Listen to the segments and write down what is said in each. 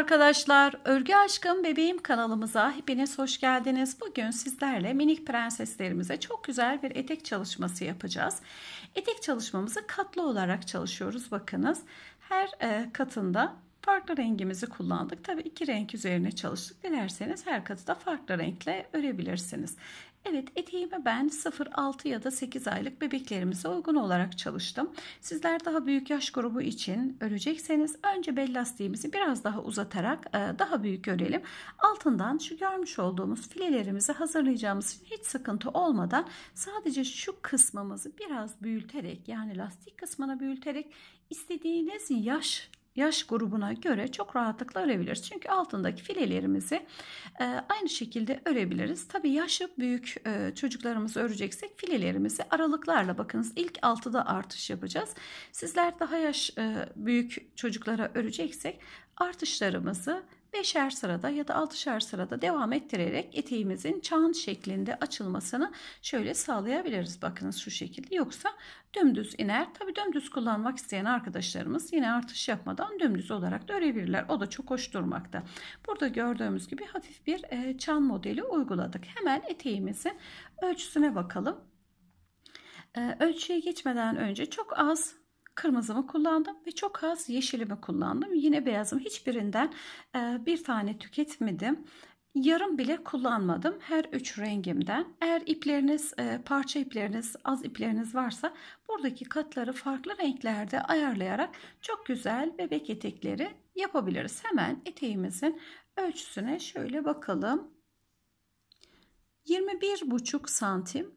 arkadaşlar, Örgü Aşkım Bebeğim kanalımıza hepiniz hoş geldiniz. Bugün sizlerle minik prenseslerimize çok güzel bir etek çalışması yapacağız. Etek çalışmamızı katlı olarak çalışıyoruz bakınız. Her e, katında farklı rengimizi kullandık. Tabii iki renk üzerine çalıştık. Dilerseniz her katı da farklı renkle örebilirsiniz. Evet eteğimi ben 0-6 ya da 8 aylık bebeklerimize uygun olarak çalıştım. Sizler daha büyük yaş grubu için örecekseniz önce bel lastiğimizi biraz daha uzatarak e, daha büyük örelim. Altından şu görmüş olduğumuz filelerimizi hazırlayacağımız için hiç sıkıntı olmadan sadece şu kısmımızı biraz büyüterek yani lastik kısmına büyüterek istediğiniz yaş yaş grubuna göre çok rahatlıkla örebiliriz. Çünkü altındaki filelerimizi e, aynı şekilde örebiliriz. Tabi yaşı büyük e, çocuklarımızı öreceksek filelerimizi aralıklarla bakınız ilk altıda artış yapacağız. Sizler daha yaş e, büyük çocuklara öreceksek artışlarımızı beşer sırada ya da altışar sırada devam ettirerek eteğimizin çan şeklinde açılmasını şöyle sağlayabiliriz. Bakınız şu şekilde yoksa dümdüz iner. Tabi dümdüz kullanmak isteyen arkadaşlarımız yine artış yapmadan dümdüz olarak da örebilirler. O da çok hoş durmakta. Burada gördüğümüz gibi hafif bir e, çan modeli uyguladık. Hemen eteğimizin ölçüsüne bakalım. E, ölçüye geçmeden önce çok az kırmızımı kullandım ve çok az yeşilimi kullandım. Yine beyazım hiçbirinden e, bir tane tüketmedim. Yarım bile kullanmadım her üç rengimden. Eğer ipleriniz, e, parça ipleriniz, az ipleriniz varsa buradaki katları farklı renklerde ayarlayarak çok güzel bebek etekleri yapabiliriz. Hemen eteğimizin ölçüsüne şöyle bakalım. 21,5 santim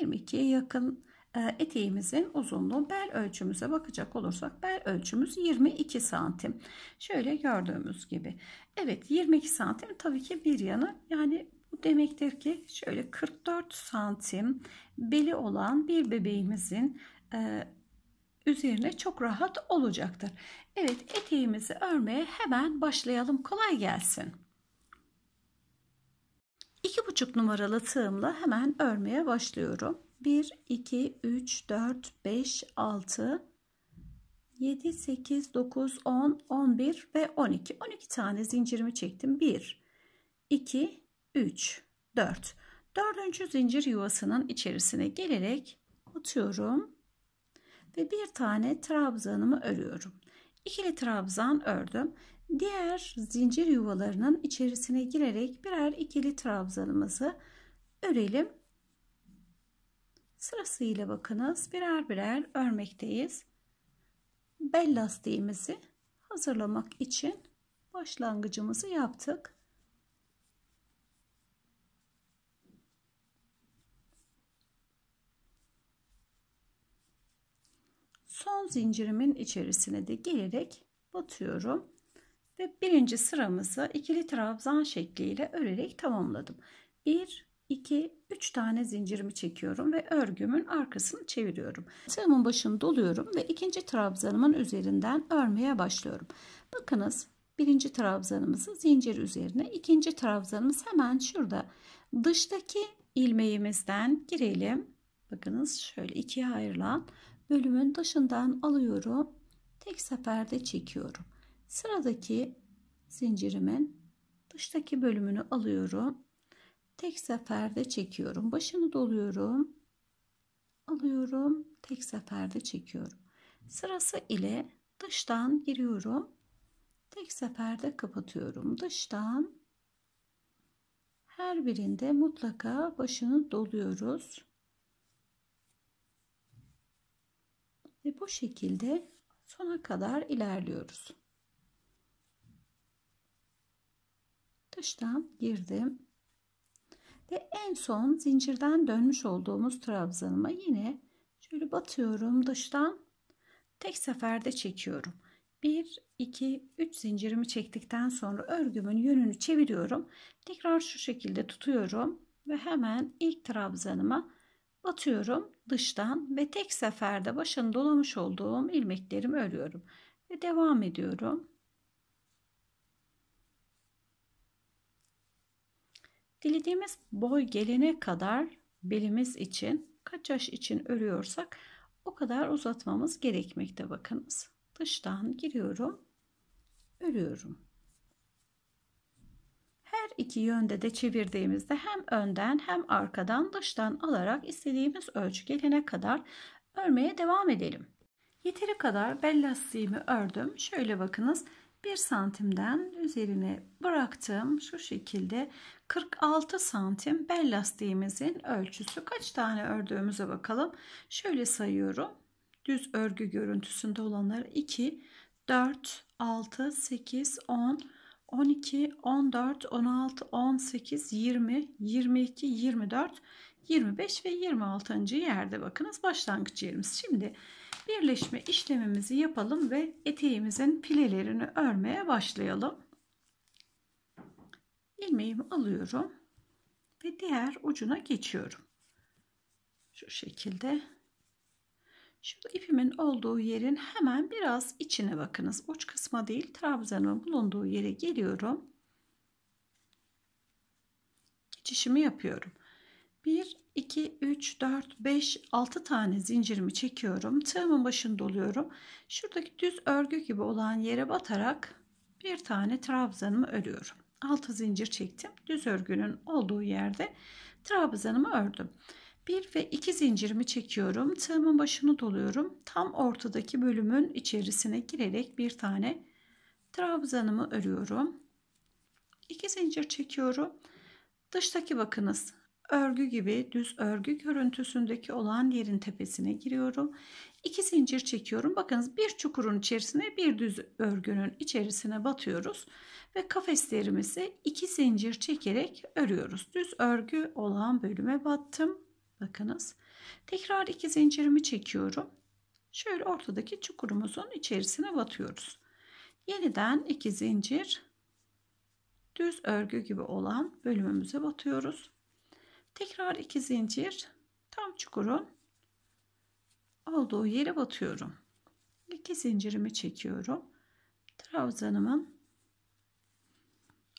22'ye yakın ee, eteğimizin uzunluğu bel ölçümüze bakacak olursak bel ölçümüz 22 santim. Şöyle gördüğümüz gibi. Evet 22 santim tabii ki bir yana yani bu demektir ki şöyle 44 santim beli olan bir bebeğimizin e, üzerine çok rahat olacaktır. Evet eteğimizi örmeye hemen başlayalım. Kolay gelsin. buçuk numaralı tığımla hemen örmeye başlıyorum. 1, 2, 3, 4, 5, 6, 7, 8, 9, 10, 11 ve 12. 12 tane zincirimi çektim. 1, 2, 3, 4. Dördüncü zincir yuvasının içerisine gelerek atıyorum. Ve bir tane trabzanımı örüyorum. ikili trabzan ördüm. Diğer zincir yuvalarının içerisine girerek birer ikili trabzanımızı örelim Sırasıyla bakınız birer birer örmekteyiz. Bel lastiğimizi hazırlamak için başlangıcımızı yaptık. Son zincirimin içerisine de gelerek batıyorum ve birinci sıramızı ikili trabzan şekliyle örerek tamamladım. 1 2, 3 tane zincirimi çekiyorum ve örgümün arkasını çeviriyorum. Tığımın başını doluyorum ve ikinci trabzanımın üzerinden örmeye başlıyorum. Bakınız birinci trabzanımızı zincir üzerine, ikinci trabzanımız hemen şurada. Dıştaki ilmeğimizden girelim. Bakınız şöyle ikiye ayrılan bölümün dışından alıyorum. Tek seferde çekiyorum. Sıradaki zincirimin dıştaki bölümünü alıyorum tek seferde çekiyorum. Başını doluyorum. Alıyorum. Tek seferde çekiyorum. Sırası ile dıştan giriyorum. Tek seferde kapatıyorum. Dıştan her birinde mutlaka başını doluyoruz. Ve bu şekilde sona kadar ilerliyoruz. Dıştan girdim. Ve en son zincirden dönmüş olduğumuz trabzanıma yine şöyle batıyorum dıştan tek seferde çekiyorum. 1, 2, 3 zincirimi çektikten sonra örgümün yönünü çeviriyorum. Tekrar şu şekilde tutuyorum ve hemen ilk trabzanıma batıyorum dıştan ve tek seferde başını dolamış olduğum ilmeklerimi örüyorum. Ve devam ediyorum. Dilediğimiz boy gelene kadar belimiz için kaç yaş için örüyorsak o kadar uzatmamız gerekmekte bakınız. Dıştan giriyorum. Örüyorum. Her iki yönde de çevirdiğimizde hem önden hem arkadan dıştan alarak istediğimiz ölçü gelene kadar örmeye devam edelim. Yeteri kadar bel lastiğimi ördüm. Şöyle bakınız. 1 santimden üzerine bıraktım. Şu şekilde 46 santim bel lastiğimizin ölçüsü. Kaç tane ördüğümüze bakalım. Şöyle sayıyorum. Düz örgü görüntüsünde olanları 2, 4, 6, 8, 10, 12, 14, 16, 18, 20, 22, 24, 25 ve 26. yerde bakınız başlangıç yerimiz. Şimdi Birleşme işlemimizi yapalım ve eteğimizin pilelerini örmeye başlayalım. Ilmeğimi alıyorum ve diğer ucuna geçiyorum. Şu şekilde. Şu ipimin olduğu yerin hemen biraz içine bakınız. Uç kısma değil trabzanın bulunduğu yere geliyorum. Geçişimi yapıyorum. 1, 2, 3, 4, 5, 6 tane zincirimi çekiyorum. Tığımın başını doluyorum. Şuradaki düz örgü gibi olan yere batarak bir tane trabzanımı örüyorum. 6 zincir çektim. Düz örgünün olduğu yerde trabzanımı ördüm. 1 ve 2 zincirimi çekiyorum. Tığımın başını doluyorum. Tam ortadaki bölümün içerisine girerek bir tane trabzanımı örüyorum. 2 zincir çekiyorum. Dıştaki bakınız örgü gibi düz örgü görüntüsündeki olan yerin tepesine giriyorum. İki zincir çekiyorum. Bakınız bir çukurun içerisine bir düz örgünün içerisine batıyoruz ve kafeslerimizi iki zincir çekerek örüyoruz. Düz örgü olan bölüme battım. Bakınız. Tekrar iki zincirimi çekiyorum. Şöyle ortadaki çukurumuzun içerisine batıyoruz. Yeniden iki zincir düz örgü gibi olan bölümümüze batıyoruz. Tekrar iki zincir tam çukurun olduğu yere batıyorum. İki zincirimi çekiyorum. Trabzanımın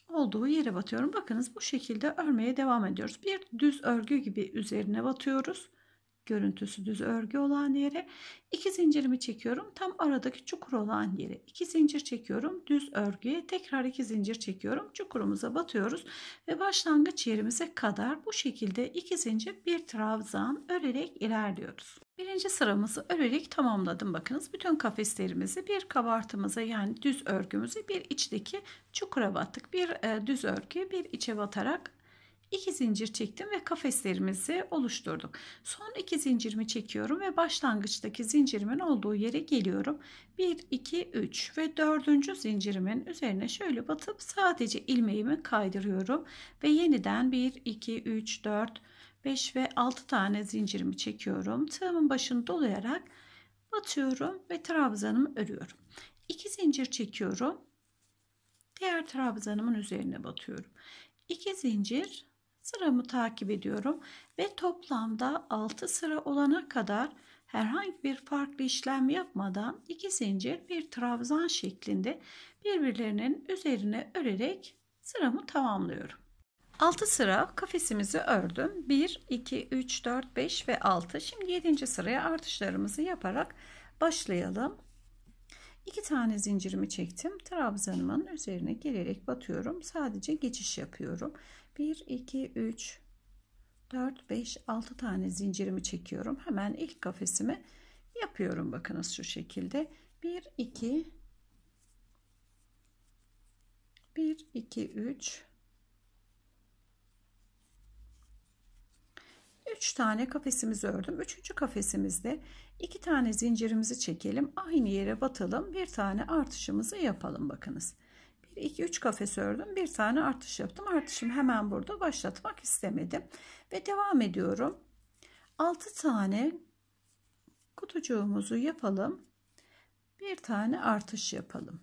olduğu yere batıyorum. Bakınız bu şekilde örmeye devam ediyoruz. Bir düz örgü gibi üzerine batıyoruz görüntüsü düz örgü olan yere iki zincirimi çekiyorum tam aradaki çukur olan yere iki zincir çekiyorum düz örgüye tekrar iki zincir çekiyorum çukurumuza batıyoruz ve başlangıç yerimize kadar bu şekilde iki zincir bir trabzan örerek ilerliyoruz. Birinci sıramızı örerek tamamladım. Bakınız bütün kafeslerimizi bir kabartımıza yani düz örgümüzü bir içteki çukura battık. Bir e, düz örgü, bir içe batarak 2 zincir çektim ve kafeslerimizi oluşturduk. Son 2 zincirimi çekiyorum ve başlangıçtaki zincirimin olduğu yere geliyorum. 1, 2, 3 ve 4. zincirimin üzerine şöyle batıp sadece ilmeğimi kaydırıyorum. Ve yeniden 1, 2, 3, 4, 5 ve 6 tane zincirimi çekiyorum. Tığımın başını dolayarak batıyorum ve trabzanımı örüyorum. 2 zincir çekiyorum. Diğer trabzanımın üzerine batıyorum. 2 zincir sıramı takip ediyorum ve toplamda 6 sıra olana kadar herhangi bir farklı işlem yapmadan iki zincir bir trabzan şeklinde birbirlerinin üzerine örerek sıramı tamamlıyorum. 6 sıra kafesimizi ördüm. 1, 2, 3, 4, 5 ve 6. Şimdi 7. sıraya artışlarımızı yaparak başlayalım. 2 tane zincirimi çektim. Trabzanımın üzerine gelerek batıyorum. Sadece geçiş yapıyorum. 1 2 3 4 5 6 tane zincirimi çekiyorum hemen ilk kafesimi yapıyorum bakınız şu şekilde 1 2 1 2 3 3 tane kafesimizi ördüm. 3. kafesimizde 2 tane zincirimizi çekelim. Aynı yere batalım. Bir tane artışımızı yapalım bakınız. 2-3 kafes ördüm. Bir tane artış yaptım. Artışımı hemen burada başlatmak istemedim. Ve devam ediyorum. 6 tane kutucuğumuzu yapalım. Bir tane artış yapalım.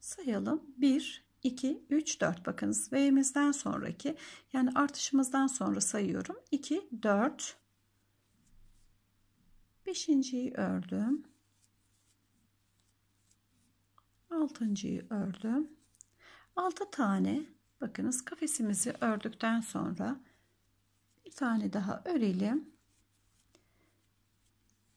sayalım. 1, 2, 3, 4. Bakınız V'mizden sonraki yani artışımızdan sonra sayıyorum. 2, 4, Beşinciyi ördüm. Altıncıyı ördüm. Altı tane bakınız kafesimizi ördükten sonra bir tane daha örelim.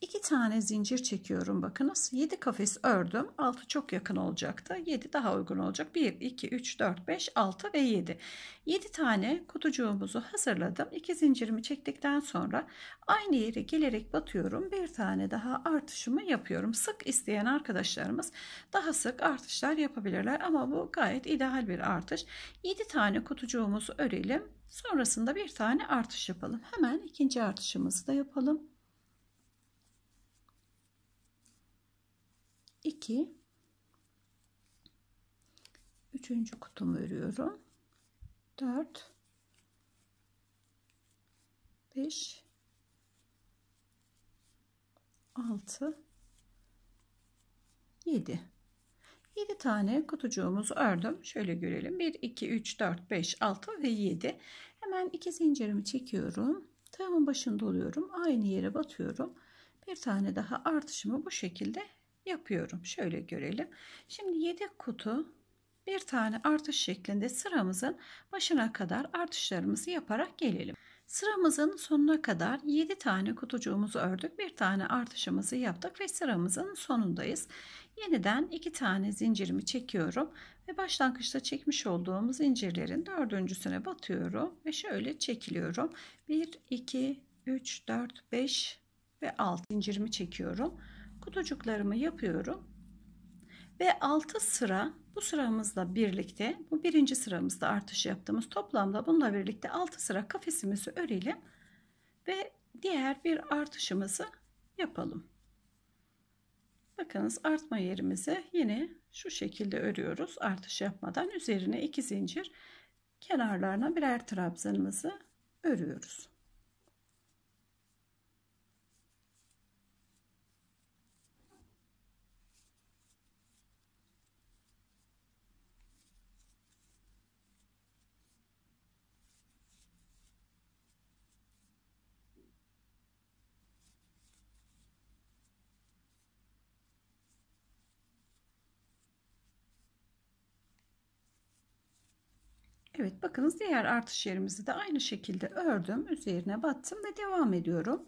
2 tane zincir çekiyorum bakınız 7 kafes ördüm 6 çok yakın olacaktı 7 daha uygun olacak 1 2 3 4 5 6 ve 7 7 tane kutucuğumuzu hazırladım 2 zincirimi çektikten sonra aynı yere gelerek batıyorum bir tane daha artışımı yapıyorum sık isteyen arkadaşlarımız daha sık artışlar yapabilirler ama bu gayet ideal bir artış 7 tane kutucuğumuzu örelim sonrasında bir tane artış yapalım hemen ikinci artışımızı da yapalım 2 üçüncü kutumu örüyorum 4 5 6 7 7 tane kutucuğumuzu ördüm şöyle görelim 1 2 3 4 5 6 ve 7 hemen iki zincirimi çekiyorum tığımın başında oluyorum aynı yere batıyorum bir tane daha artışımı bu şekilde yapıyorum. Şöyle görelim. Şimdi yedek kutu bir tane artış şeklinde sıramızın başına kadar artışlarımızı yaparak gelelim. Sıramızın sonuna kadar 7 tane kutucuğumuzu ördük. Bir tane artışımızı yaptık ve sıramızın sonundayız. Yeniden 2 tane zincirimi çekiyorum ve başlangıçta çekmiş olduğum zincirlerin dördüncüsüne batıyorum ve şöyle çekiliyorum. 1 2 3 4 5 ve 6 zincirimi çekiyorum kutucuklarımı yapıyorum. Ve 6 sıra bu sıramızla birlikte bu birinci sıramızda artış yaptığımız toplamda bununla birlikte 6 sıra kafesimizi örelim ve diğer bir artışımızı yapalım. Bakınız artma yerimizi yine şu şekilde örüyoruz artış yapmadan üzerine 2 zincir kenarlarına birer trabzanımızı örüyoruz. Evet bakınız diğer artış yerimizi de aynı şekilde ördüm. Üzerine battım ve devam ediyorum.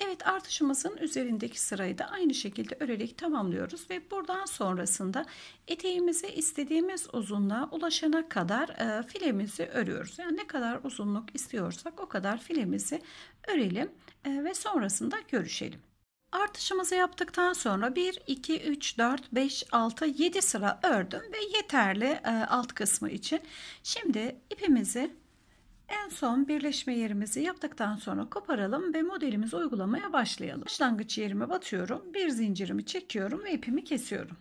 Evet artışımızın üzerindeki sırayı da aynı şekilde örerek tamamlıyoruz ve buradan sonrasında eteğimize istediğimiz uzunluğa ulaşana kadar e, filemizi örüyoruz. Yani ne kadar uzunluk istiyorsak o kadar filemizi örelim e, ve sonrasında görüşelim. Artışımızı yaptıktan sonra 1, 2, 3, 4, 5, 6, 7 sıra ördüm ve yeterli e, alt kısmı için. Şimdi ipimizi en son birleşme yerimizi yaptıktan sonra koparalım ve modelimizi uygulamaya başlayalım. Başlangıç yerime batıyorum. Bir zincirimi çekiyorum ve ipimi kesiyorum.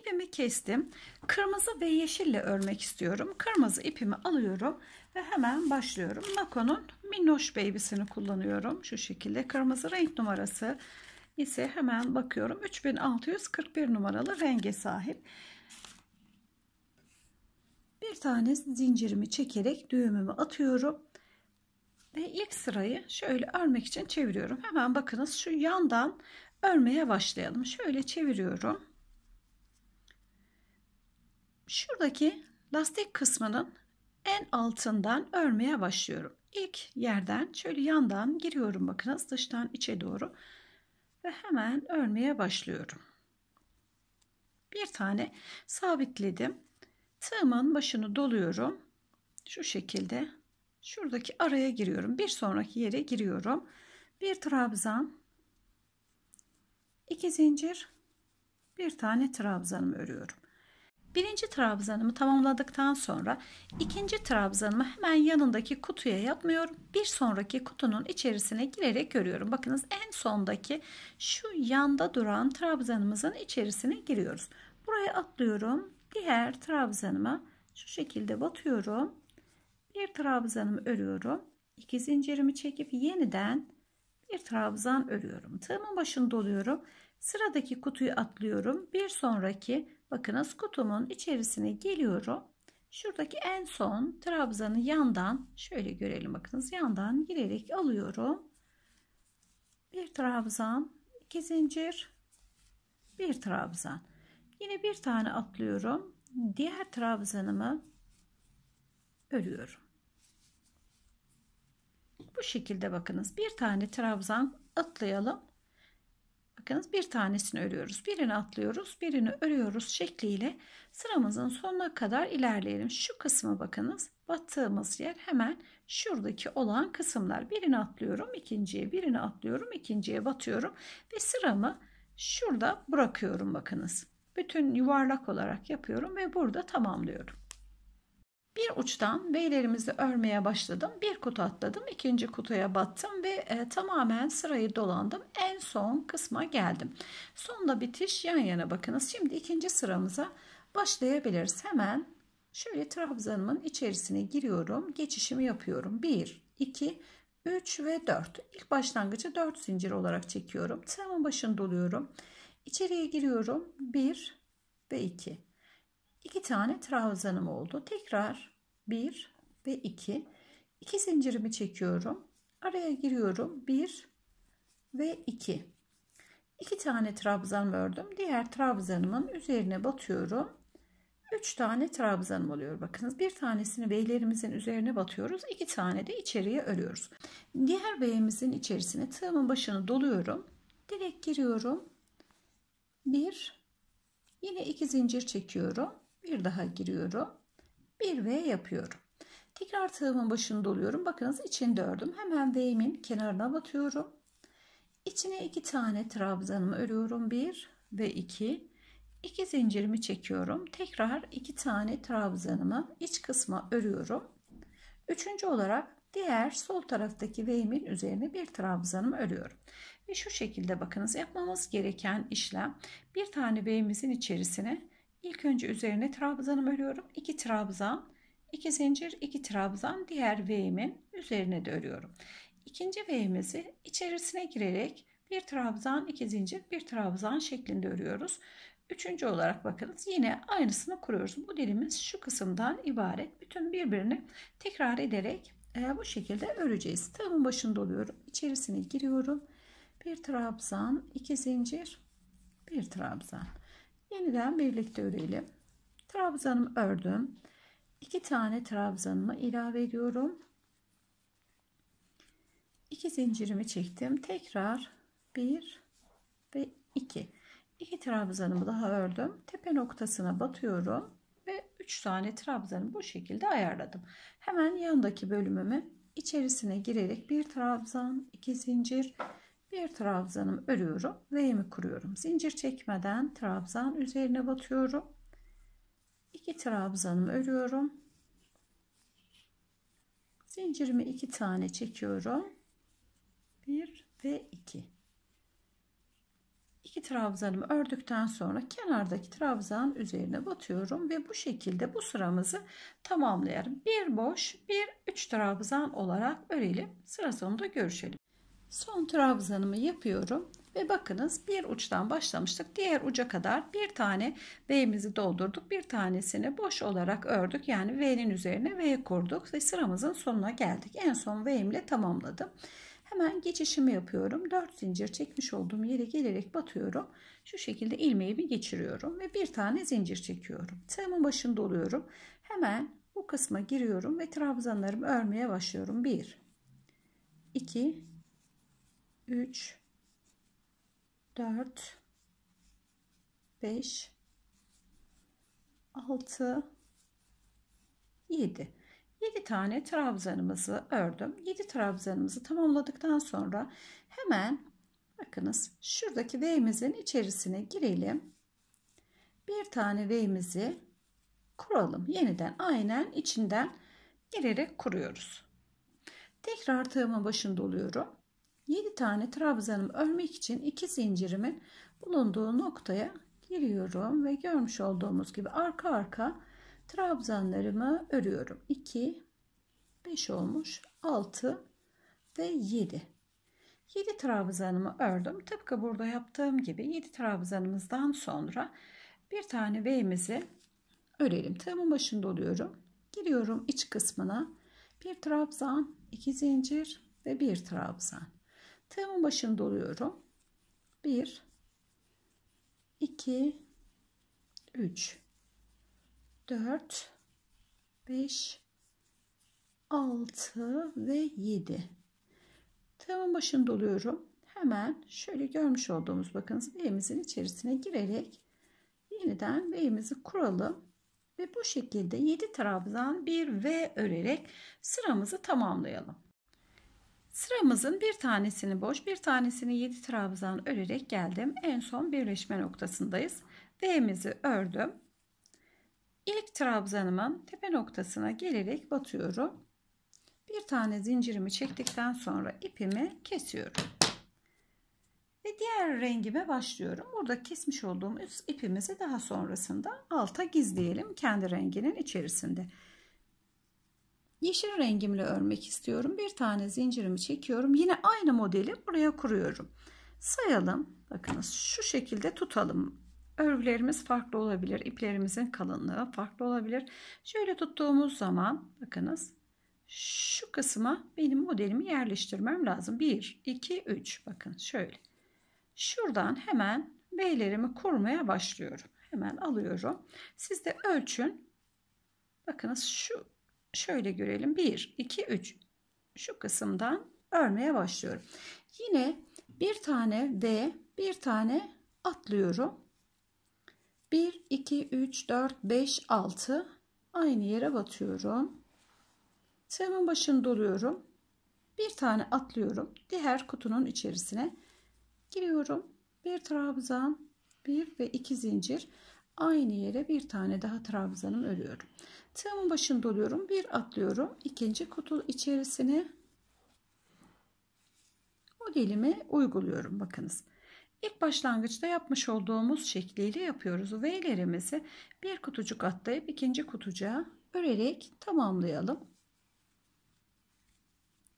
İpimi kestim. Kırmızı ve yeşille örmek istiyorum. Kırmızı ipimi alıyorum ve hemen başlıyorum. Mako'nun Minnoş Baby'sini kullanıyorum. Şu şekilde kırmızı renk numarası ise hemen bakıyorum 3641 numaralı renge sahip. Bir tane zincirimi çekerek düğümümü atıyorum. Ve ilk sırayı şöyle örmek için çeviriyorum. Hemen bakınız şu yandan örmeye başlayalım. Şöyle çeviriyorum. Şuradaki lastik kısmının en altından örmeye başlıyorum. İlk yerden şöyle yandan giriyorum bakınız dıştan içe doğru ve hemen örmeye başlıyorum. Bir tane sabitledim. Tığımın başını doluyorum. Şu şekilde şuradaki araya giriyorum. Bir sonraki yere giriyorum. Bir trabzan, iki zincir, bir tane trabzanımı örüyorum. Birinci trabzanımı tamamladıktan sonra ikinci trabzanımı hemen yanındaki kutuya yapmıyorum. Bir sonraki kutunun içerisine girerek görüyorum. Bakınız en sondaki şu yanda duran trabzanımızın içerisine giriyoruz. Buraya atlıyorum. Diğer trabzanıma şu şekilde batıyorum. Bir trabzanımı örüyorum. İki zincirimi çekip yeniden bir trabzan örüyorum. Tığımın başını doluyorum. Sıradaki kutuyu atlıyorum. Bir sonraki Bakınız kutumun içerisine geliyorum. Şuradaki en son trabzanı yandan şöyle görelim bakınız yandan girerek alıyorum. Bir trabzan, iki zincir, bir trabzan. Yine bir tane atlıyorum. Diğer trabzanımı örüyorum. Bu şekilde bakınız bir tane trabzan atlayalım bakınız bir tanesini örüyoruz. Birini atlıyoruz, birini örüyoruz şekliyle sıramızın sonuna kadar ilerleyelim. Şu kısma bakınız. Battığımız yer hemen şuradaki olan kısımlar. Birini atlıyorum, ikinciye, birini atlıyorum, ikinciye batıyorum ve sıramı şurada bırakıyorum bakınız. Bütün yuvarlak olarak yapıyorum ve burada tamamlıyorum. Bir uçtan V'lerimizi örmeye başladım. Bir kutu atladım. ikinci kutuya battım ve e, tamamen sırayı dolandım. En son kısma geldim. Sonla bitiş yan yana bakınız. Şimdi ikinci sıramıza başlayabiliriz. Hemen şöyle trabzanımın içerisine giriyorum. Geçişimi yapıyorum. 1, 2, 3 ve 4. İlk başlangıcı 4 zincir olarak çekiyorum. Tığımın başını doluyorum. İçeriye giriyorum. 1 ve 2. 2 tane trabzanım oldu. Tekrar 1 ve 2. 2 zincirimi çekiyorum. Araya giriyorum. 1 ve 2. 2 tane trabzan ördüm. Diğer trabzanımın üzerine batıyorum. 3 tane trabzanım oluyor. Bakınız bir tanesini beylerimizin üzerine batıyoruz. 2 tane de içeriye örüyoruz. Diğer beyimizin içerisine tığımın başını doluyorum. Direkt giriyorum. 1 Yine 2 zincir çekiyorum bir daha giriyorum. Bir V yapıyorum. Tekrar tığımın başını doluyorum. Bakınız içinde ördüm. Hemen V'imin kenarına batıyorum. İçine iki tane trabzanımı örüyorum. Bir ve iki. İki zincirimi çekiyorum. Tekrar iki tane trabzanımı iç kısma örüyorum. Üçüncü olarak diğer sol taraftaki V'imin üzerine bir trabzanımı örüyorum. Ve şu şekilde bakınız yapmamız gereken işlem bir tane V'imizin içerisine İlk önce üzerine trabzanımı örüyorum. 2 trabzan, 2 zincir, 2 trabzan diğer V'min üzerine de örüyorum. İkinci V'mizi içerisine girerek bir trabzan, iki zincir, bir trabzan şeklinde örüyoruz. Üçüncü olarak bakınız yine aynısını kuruyoruz. Bu dilimiz şu kısımdan ibaret. Bütün birbirini tekrar ederek e, bu şekilde öreceğiz. Tığımın başında oluyorum. İçerisine giriyorum. Bir trabzan, iki zincir, bir trabzan. Yeniden birlikte örelim. Trabzanımı ördüm. 2 tane trabzanımı ilave ediyorum. 2 zincirimi çektim. Tekrar 1 ve 2. 2 trabzanımı daha ördüm. Tepe noktasına batıyorum ve 3 tane trabzanı bu şekilde ayarladım. Hemen yandaki bölümümü içerisine girerek bir trabzan, iki zincir, bir trabzanım örüyorum ve yemi kuruyorum zincir çekmeden trabzan üzerine batıyorum iki trabzanım örüyorum zincirimi iki tane çekiyorum bir ve iki iki trabzanımı ördükten sonra kenardaki trabzan üzerine batıyorum ve bu şekilde bu sıramızı tamamlayalım. Bir boş, bir üç trabzan olarak örelim. Sıra sonunda görüşelim. Son trabzanımı yapıyorum ve bakınız bir uçtan başlamıştık diğer uca kadar bir tane V'mizi doldurduk bir tanesini boş olarak ördük yani V'nin üzerine V kurduk ve sıramızın sonuna geldik en son V'imle tamamladım hemen geçişimi yapıyorum 4 zincir çekmiş olduğum yere gelerek batıyorum şu şekilde ilmeği bir geçiriyorum ve bir tane zincir çekiyorum tığımın başında oluyorum hemen bu kısma giriyorum ve trabzanlarımı örmeye başlıyorum 1 2 3 4 5 6 7 7 tane trabzanımızı ördüm 7 trabzanımızı tamamladıktan sonra hemen bakınız şuradaki V'mizin içerisine girelim bir tane V'mizi kuralım yeniden aynen içinden girerek kuruyoruz tekrar tığımın başında oluyorum 7 tane trabzanım örmek için 2 zincirimin bulunduğu noktaya giriyorum ve görmüş olduğumuz gibi arka arka trabzanlarımı örüyorum. 2 5 olmuş 6 ve 7 7 trabzanımı ördüm. Tıpkı burada yaptığım gibi 7 trabzanımızdan sonra bir tane V'mizi örelim. Tığımın başında oluyorum. Giriyorum iç kısmına. Bir trabzan, iki zincir ve bir trabzan. Tığımın başını doluyorum. 1 2 3 4 5 6 ve 7 tığımın başını doluyorum hemen şöyle görmüş olduğumuz bakınız V'mizin içerisine girerek yeniden V'mizi kuralım ve bu şekilde 7 trabzan bir V örerek sıramızı tamamlayalım Sıramızın bir tanesini boş, bir tanesini 7 trabzan örerek geldim. En son birleşme noktasındayız. V'mizi ördüm. İlk trabzanımın tepe noktasına gelerek batıyorum. Bir tane zincirimi çektikten sonra ipimi kesiyorum. Ve diğer rengime başlıyorum. Burada kesmiş olduğum üst ipimizi daha sonrasında alta gizleyelim kendi renginin içerisinde yeşil rengimle örmek istiyorum. Bir tane zincirimi çekiyorum. Yine aynı modeli buraya kuruyorum. Sayalım. Bakınız şu şekilde tutalım. Örgülerimiz farklı olabilir. İplerimizin kalınlığı farklı olabilir. Şöyle tuttuğumuz zaman bakınız şu kısma benim modelimi yerleştirmem lazım. 1, 2, 3 bakın şöyle. Şuradan hemen beylerimi kurmaya başlıyorum. Hemen alıyorum. Siz de ölçün. Bakınız şu şöyle görelim. 1, 2, 3. Şu kısımdan örmeye başlıyorum. Yine bir tane ve bir tane atlıyorum. 1, 2, 3, 4, 5, 6. Aynı yere batıyorum. Sıramın başını doluyorum. Bir tane atlıyorum. Diğer kutunun içerisine giriyorum. Bir trabzan, bir ve iki zincir aynı yere bir tane daha trabzanım örüyorum. Tığımın başını doluyorum, Bir atlıyorum. ikinci kutu içerisine o modelimi uyguluyorum. Bakınız. İlk başlangıçta yapmış olduğumuz şekliyle yapıyoruz. V'lerimizi bir kutucuk atlayıp ikinci kutucuğa örerek tamamlayalım.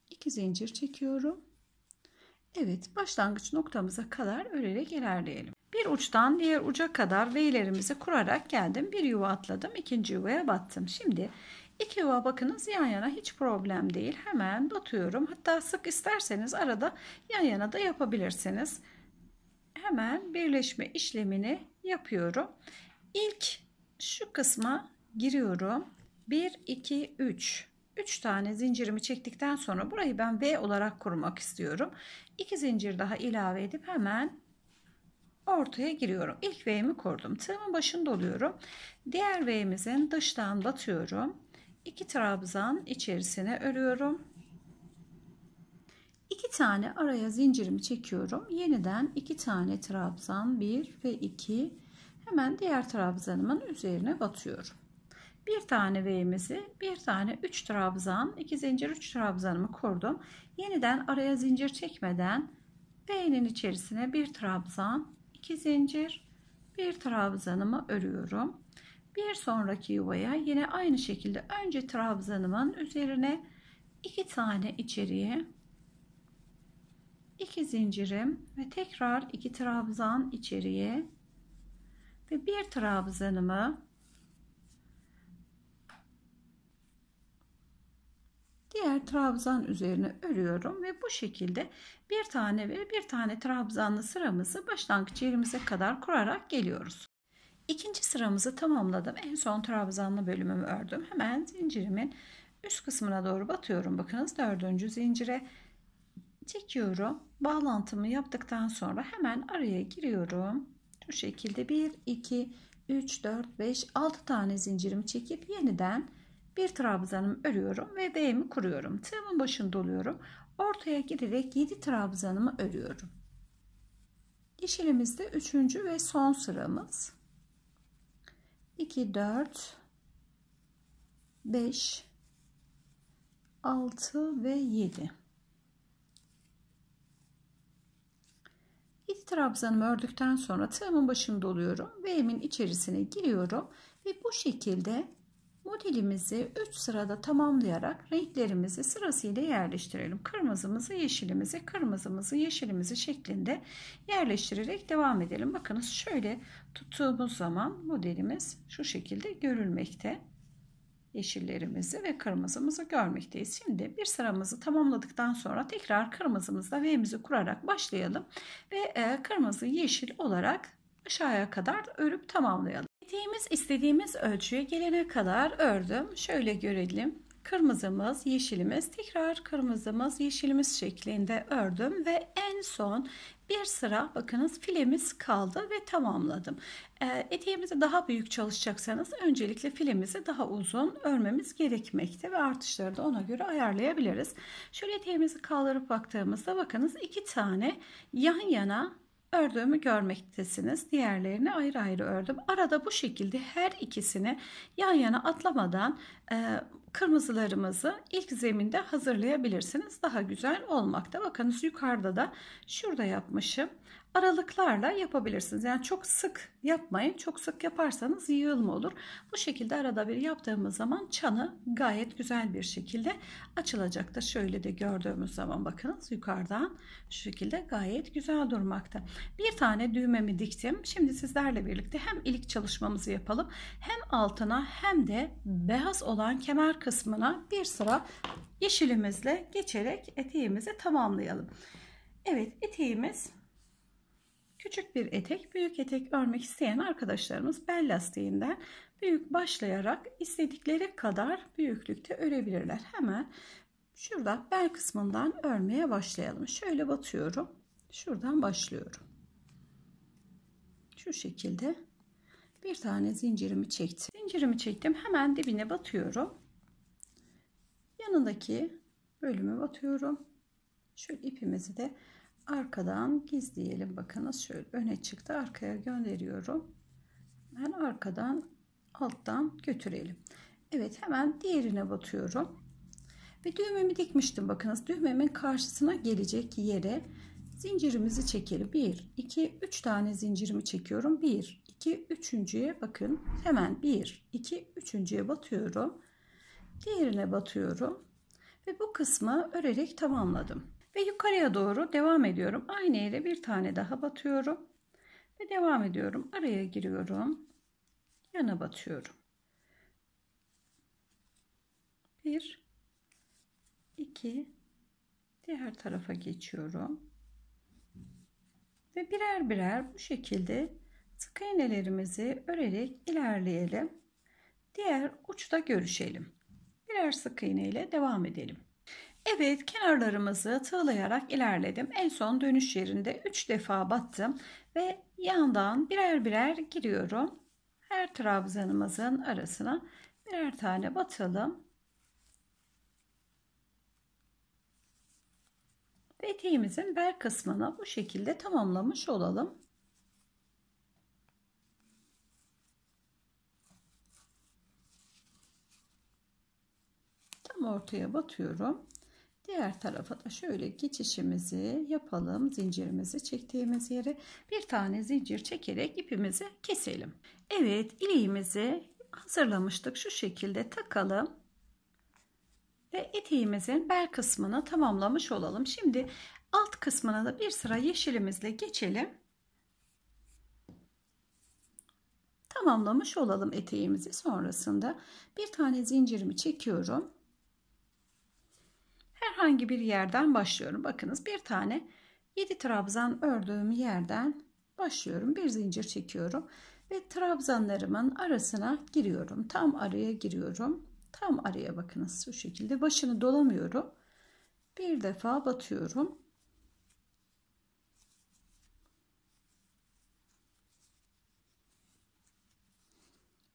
2 zincir çekiyorum. Evet başlangıç noktamıza kadar örerek ilerleyelim. Bir uçtan diğer uca kadar V'lerimizi kurarak geldim. Bir yuva atladım. ikinci yuvaya battım. Şimdi iki yuva bakınız yan yana hiç problem değil. Hemen batıyorum. Hatta sık isterseniz arada yan yana da yapabilirsiniz. Hemen birleşme işlemini yapıyorum. İlk şu kısma giriyorum. 1, 2, 3. 3 tane zincirimi çektikten sonra burayı ben V olarak kurmak istiyorum. 2 zincir daha ilave edip hemen ortaya giriyorum. İlk V'mi kurdum. Tığımın başında oluyorum. Diğer V'mizin dıştan batıyorum. 2 trabzan içerisine örüyorum. 2 tane araya zincirimi çekiyorum. Yeniden iki tane trabzan 1 ve 2 hemen diğer trabzanımın üzerine batıyorum. Bir tane V'mizi, bir tane 3 trabzan, 2 zincir 3 trabzanımı kurdum. Yeniden araya zincir çekmeden V'nin içerisine bir trabzan 2 zincir bir trabzanımı örüyorum bir sonraki yuvaya yine aynı şekilde önce trabzanımın üzerine iki tane içeriye iki zincirim ve tekrar iki trabzan içeriye ve bir trabzanımı diğer trabzan üzerine örüyorum ve bu şekilde bir tane ve bir tane trabzanlı sıramızı başlangıç yerimize kadar kurarak geliyoruz. İkinci sıramızı tamamladım. En son trabzanlı bölümümü ördüm. Hemen zincirimin üst kısmına doğru batıyorum. Bakınız dördüncü zincire çekiyorum. Bağlantımı yaptıktan sonra hemen araya giriyorum. Şu şekilde 1, 2, 3, 4, 5, 6 tane zincirimi çekip yeniden bir trabzanım örüyorum ve V'mi kuruyorum. Tığımın başını doluyorum. Ortaya girerek 7 trabzanımı örüyorum. Yeşilimizde 3. ve son sıramız. 2, 4, 5, 6 ve 7. 7 trabzanımı ördükten sonra tığımın başını doluyorum. V'min içerisine giriyorum. Ve bu şekilde Modelimizi 3 sırada tamamlayarak renklerimizi sırasıyla yerleştirelim. Kırmızımızı, yeşilimizi, kırmızımızı, yeşilimizi şeklinde yerleştirerek devam edelim. Bakınız şöyle tuttuğumuz zaman modelimiz şu şekilde görülmekte. Yeşillerimizi ve kırmızımızı görmekteyiz. Şimdi bir sıramızı tamamladıktan sonra tekrar kırmızımızla V'mizi kurarak başlayalım. Ve e, kırmızı yeşil olarak aşağıya kadar örüp tamamlayalım. Ilmekliğimiz istediğimiz ölçüye gelene kadar ördüm. Şöyle görelim. Kırmızımız, yeşilimiz, tekrar kırmızımız, yeşilimiz şeklinde ördüm ve en son bir sıra bakınız filemiz kaldı ve tamamladım. E, eteğimizi daha büyük çalışacaksanız öncelikle filemizi daha uzun örmemiz gerekmekte ve artışları da ona göre ayarlayabiliriz. Şöyle eteğimizi kaldırıp baktığımızda bakınız iki tane yan yana ördüğümü görmektesiniz. Diğerlerini ayrı ayrı ördüm. Arada bu şekilde her ikisini yan yana atlamadan e, kırmızılarımızı ilk zeminde hazırlayabilirsiniz. Daha güzel olmakta. Bakınız yukarıda da şurada yapmışım aralıklarla yapabilirsiniz. Yani çok sık yapmayın. Çok sık yaparsanız yığılma olur. Bu şekilde arada bir yaptığımız zaman çanı gayet güzel bir şekilde açılacak da Şöyle de gördüğümüz zaman bakınız yukarıdan şu şekilde gayet güzel durmakta. Bir tane düğmemi diktim. Şimdi sizlerle birlikte hem ilik çalışmamızı yapalım hem altına hem de beyaz olan kemer kısmına bir sıra yeşilimizle geçerek eteğimizi tamamlayalım. Evet eteğimiz Küçük bir etek, büyük etek örmek isteyen arkadaşlarımız bel lastiğinden büyük başlayarak istedikleri kadar büyüklükte örebilirler. Hemen şurada bel kısmından örmeye başlayalım. Şöyle batıyorum. Şuradan başlıyorum. Şu şekilde bir tane zincirimi çektim. Zincirimi çektim. Hemen dibine batıyorum. Yanındaki bölümü batıyorum. Şöyle ipimizi de arkadan gizleyelim. Bakınız şöyle öne çıktı arkaya gönderiyorum. Ben arkadan alttan götürelim. Evet hemen diğerine batıyorum. Ve düğmemi dikmiştim bakınız. Düğmemin karşısına gelecek yere zincirimizi çekelim. 1, 2, 3 tane zincirimi çekiyorum. 1, 2, 3.ye bakın. Hemen 1, 2, 3.ye batıyorum. Diğerine batıyorum. Ve bu kısmı örerek tamamladım. Ve yukarıya doğru devam ediyorum. Aynı yere bir tane daha batıyorum. Ve devam ediyorum. Araya giriyorum. Yana batıyorum. 1 2 diğer tarafa geçiyorum. Ve birer birer bu şekilde sık iğnelerimizi örerek ilerleyelim. Diğer uçta görüşelim. Birer sık iğne ile devam edelim. Evet kenarlarımızı tığlayarak ilerledim. En son dönüş yerinde 3 defa battım ve yandan birer birer giriyorum. Her trabzanımızın arasına birer tane batalım. Ve eteğimizin bel kısmını bu şekilde tamamlamış olalım. Tam ortaya batıyorum. Diğer tarafa da şöyle geçişimizi yapalım. Zincirimizi çektiğimiz yere bir tane zincir çekerek ipimizi keselim. Evet ileğimizi hazırlamıştık. Şu şekilde takalım. Ve eteğimizin bel kısmını tamamlamış olalım. Şimdi alt kısmına da bir sıra yeşilimizle geçelim. Tamamlamış olalım eteğimizi. Sonrasında bir tane zincirimi çekiyorum Herhangi bir yerden başlıyorum. Bakınız bir tane 7 trabzan ördüğüm yerden başlıyorum. Bir zincir çekiyorum ve trabzanlarımın arasına giriyorum. Tam araya giriyorum. Tam araya bakınız şu şekilde başını dolamıyorum. Bir defa batıyorum.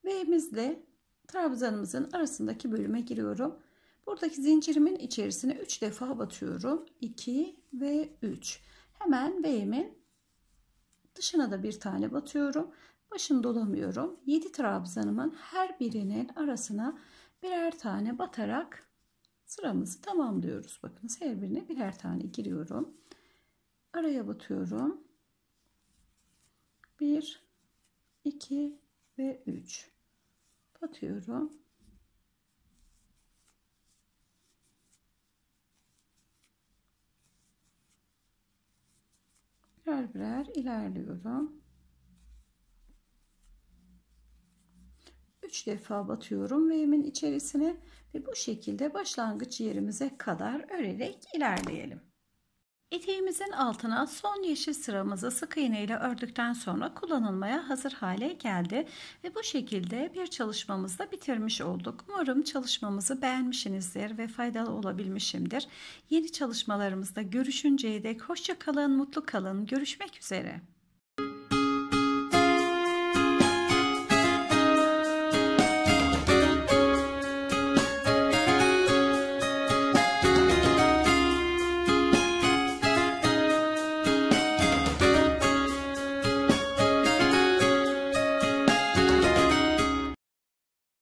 Ve elimizle trabzanımızın arasındaki bölüme giriyorum. Buradaki zincirimin içerisine 3 defa batıyorum. 2 ve 3. Hemen V'min dışına da bir tane batıyorum. Başını dolamıyorum. 7 trabzanımın her birinin arasına birer tane batarak sıramızı tamamlıyoruz. Bakınız her birine birer tane giriyorum. Araya batıyorum. 1 2 ve 3 batıyorum birer birer ilerliyorum. 3 defa batıyorum ve yemin içerisine ve bu şekilde başlangıç yerimize kadar örerek ilerleyelim. Eteğimizin altına son yeşil sıramızı sık iğne ile ördükten sonra kullanılmaya hazır hale geldi ve bu şekilde bir çalışmamızda bitirmiş olduk. Umarım çalışmamızı beğenmişsinizdir ve faydalı olabilmişimdir. Yeni çalışmalarımızda görüşünceye dek hoşça kalın, mutlu kalın. Görüşmek üzere.